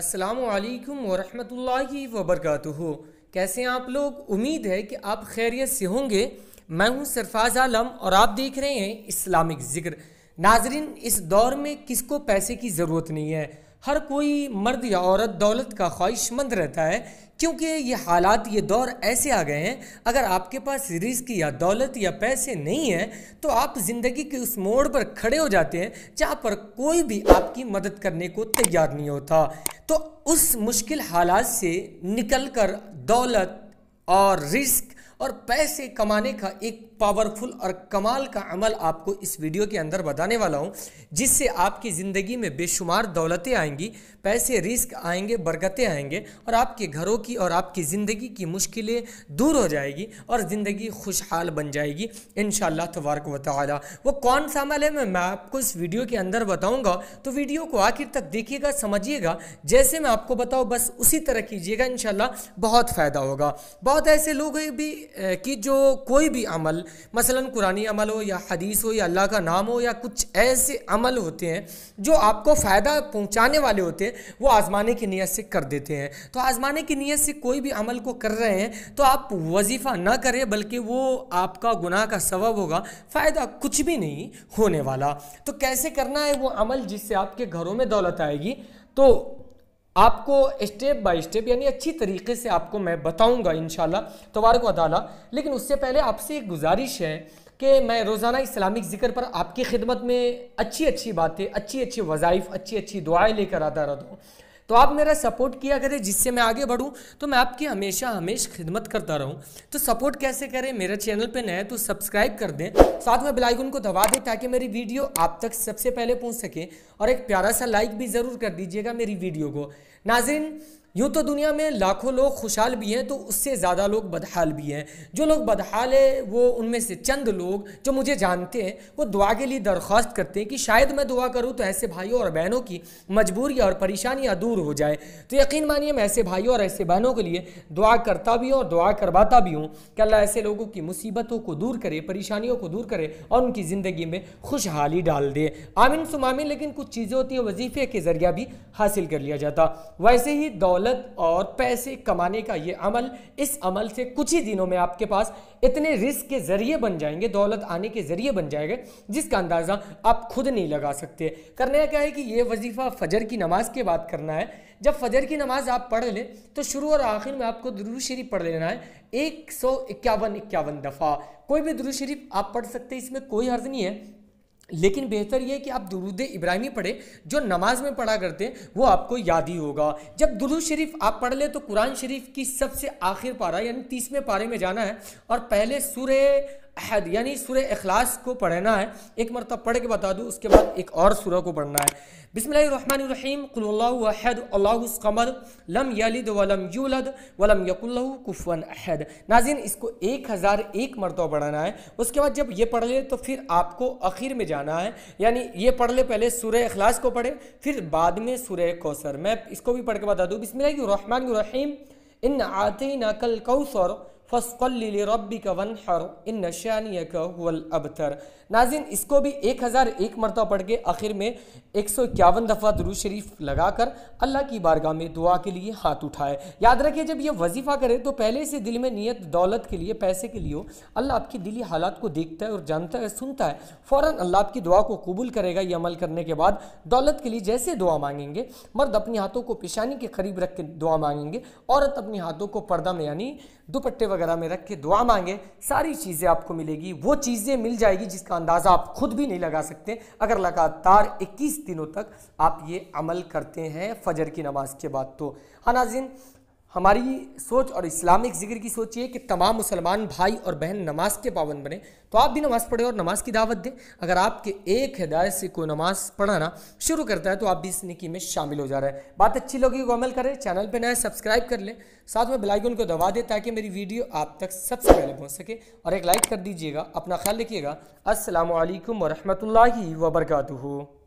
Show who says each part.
Speaker 1: असलकम वरहि वबरक कैसे आप लोग उम्मीद है कि आप खैरियत से होंगे मैं हूं सरफाज आलम और आप देख रहे हैं इस्लामिक ज़िक्र नाजरीन इस दौर में किसको पैसे की ज़रूरत नहीं है हर कोई मर्द या औरत दौलत का ख्वाहिशमंद रहता है क्योंकि ये हालात ये दौर ऐसे आ गए हैं अगर आपके पास रिस्क या दौलत या पैसे नहीं हैं तो आप ज़िंदगी के उस मोड़ पर खड़े हो जाते हैं जहाँ पर कोई भी आपकी मदद करने को तैयार नहीं होता तो उस मुश्किल हालात से निकल कर दौलत और रिस्क और पैसे कमाने का एक पावरफुल और कमाल का अमल आपको इस वीडियो के अंदर बताने वाला हूँ जिससे आपकी ज़िंदगी में बेशुमार दौलतें आएंगी पैसे रिस्क आएंगे बरकतें आएंगे और आपके घरों की और आपकी ज़िंदगी की मुश्किलें दूर हो जाएगी और ज़िंदगी खुशहाल बन जाएगी इन तबारक वाली वो कौन सा अमल है मैं आपको इस वीडियो के अंदर बताऊँगा तो वीडियो को आखिर तक देखिएगा समझिएगा जैसे मैं आपको बताऊँ बस उसी तरह कीजिएगा इन बहुत फ़ायदा होगा बहुत ऐसे लोग भी कि जो कोई भी अमल मसलन कुरानी अमल हो या हदीस हो या अल्लाह का नाम हो या कुछ ऐसे अमल होते हैं जो आपको फ़ायदा पहुंचाने वाले होते हैं वो आज़माने की नीयत से कर देते हैं तो आज़माने की नीयत से कोई भी अमल को कर रहे हैं तो आप वजीफ़ा ना करें बल्कि वो आपका गुनाह का सबब होगा फ़ायदा कुछ भी नहीं होने वाला तो कैसे करना है वो अमल जिससे आपके घरों में दौलत आएगी तो आपको स्टेप बाय स्टेप यानी अच्छी तरीके से आपको मैं बताऊंगा इन को अदाला लेकिन उससे पहले आपसे एक गुजारिश है कि मैं रोज़ाना इस्लामिक ज़िक्र पर आपकी खिदमत में अच्छी अच्छी बातें अच्छी अच्छी वज़ाइफ अच्छी अच्छी दुआएं लेकर आता रहता हूँ तो आप मेरा सपोर्ट किया करें जिससे मैं आगे बढ़ूँ तो मैं आपकी हमेशा हमेशा खिदमत करता रहूँ तो सपोर्ट कैसे करें मेरा चैनल पर नया तो सब्सक्राइब कर दें साथ में बेलाइकन को दबा दें ताकि मेरी वीडियो आप तक सबसे पहले पहुँच सके और एक प्यारा सा लाइक भी ज़रूर कर दीजिएगा मेरी वीडियो को नाजिन यूँ तो दुनिया में लाखों लोग खुशहाल भी हैं तो उससे ज़्यादा लोग बदहाल भी हैं जो लोग बदहाल है वो उनमें से चंद लोग जो मुझे जानते हैं वो दुआ के लिए दरख्वास्त करते हैं कि शायद मैं दुआ करूँ तो ऐसे भाइयों और बहनों की मजबूरी और परेशानियाँ दूर हो जाए तो यकीन मानिए मैं ऐसे भाइयों और ऐसे बहनों के लिए दुआ करता भी हूँ और दुआ करवाता भी हूँ कि अल्लाह ऐसे लोगों की मुसीबतों को दूर करे परेशानियों को दूर करे और उनकी ज़िंदगी में खुशहाली डाल दे आमिन सुमामिन लेकिन कुछ चीज़ें होती हैं वजीफ़े के ज़रिए भी हासिल कर लिया जाता वैसे ही दौलत दौलत और पैसे कमाने का ये अमल इस अमल से कुछ ही दिनों में आपके पास इतने रिस्क के ज़रिए बन जाएंगे दौलत आने के ज़रिए बन जाएंगे जिसका अंदाज़ा आप खुद नहीं लगा सकते करने क्या है कि ये वजीफ़ा फजर की नमाज़ के बाद करना है जब फजर की नमाज़ आप पढ़ लें तो शुरू और आखिर में आपको दुरुशरी शरीफ पढ़ लेना है एक सौ इक्यावन इक्यावन दफ़ा कोई भी दुरुशरीफ शरीफ आप पढ़ सकते हैं इसमें कोई हर्ज नहीं है लेकिन बेहतर यह कि आप दुरुद इब्राहिमी पढ़े जो नमाज में पढ़ा करते हैं वो आपको याद ही होगा जब दुरुद शरीफ आप पढ़ लें तो कुरान शरीफ की सबसे आखिर पारा यानी तीसवें पारे में जाना है और पहले सूर्य अहद यानी सूर्य अखलास को पढ़ना है एक मरतब पढ़ के बता दूँ उसके बाद एक और सूर्य को पढ़ना है बिसमीम अल्लाहमद लम यलिद वलम यूलद वलम यकुल्लू कुफवन अहद नाजिन इसको एक हज़ार एक मरतब पढ़ना है उसके बाद जब ये पढ़ ले तो फिर आपको आखिर में जाना है यानी ये पढ़ ले पहले सूर्य अखलास को पढ़े फिर बाद में सूर्य कौसर मैं इसको भी पढ़ के बता दूँ बिसमीम इन आते नकल कौसर फ़सल रबी का वन हर इन नशानिया का वल अबतर नाजिन इसको भी एक हज़ार एक मरतबा पढ़ के आखिर में एक सौ इक्यावन दफ़ा दरू शरीफ लगा कर अल्लाह की बारगाह में दुआ के लिए हाथ उठाए याद रखिए जब यह वजीफ़ा करें तो पहले से दिल में नीयत दौलत के लिए पैसे के लिए हो अल्लाह आपकी दिली हालात को देखता है और जानता है सुनता है फ़ौर अल्लाह आपकी दुआ को कबूल करेगा ये अमल करने के बाद दौलत के लिए जैसे दुआ मांगेंगे मर्द अपने हाथों को पेशानी के करीब रख के दुआ मांगेंगे औरत अपने हाथों को पर्दा में यानी दुपट्टे वगैरह वगैरह में रख के दुआ मांगे सारी चीज़ें आपको मिलेगी वो चीज़ें मिल जाएगी जिसका अंदाज़ा आप खुद भी नहीं लगा सकते अगर लगातार 21 दिनों तक आप ये अमल करते हैं फजर की नमाज के बाद तो हाँ नाजिन हमारी सोच और इस्लामिक जिक्र की सोच ये कि तमाम मुसलमान भाई और बहन नमाज के पाबंद बने तो आप भी नमाज़ पढ़ें और नमाज की दावत दें अगर आपके एक हिदायत से कोई नमाज पढ़ाना शुरू करता है तो आप भी इस निकी में शामिल हो जा रहा है बात अच्छी लगी को अमल करें चैनल पर नए सब्सक्राइब कर लें साथ में बेलाइकन को दबा दें ताकि मेरी वीडियो आप तक सबसे पहले पहुँच सके और एक लाइक कर दीजिएगा अपना ख्याल रखिएगा असलकम वरहमल वर्का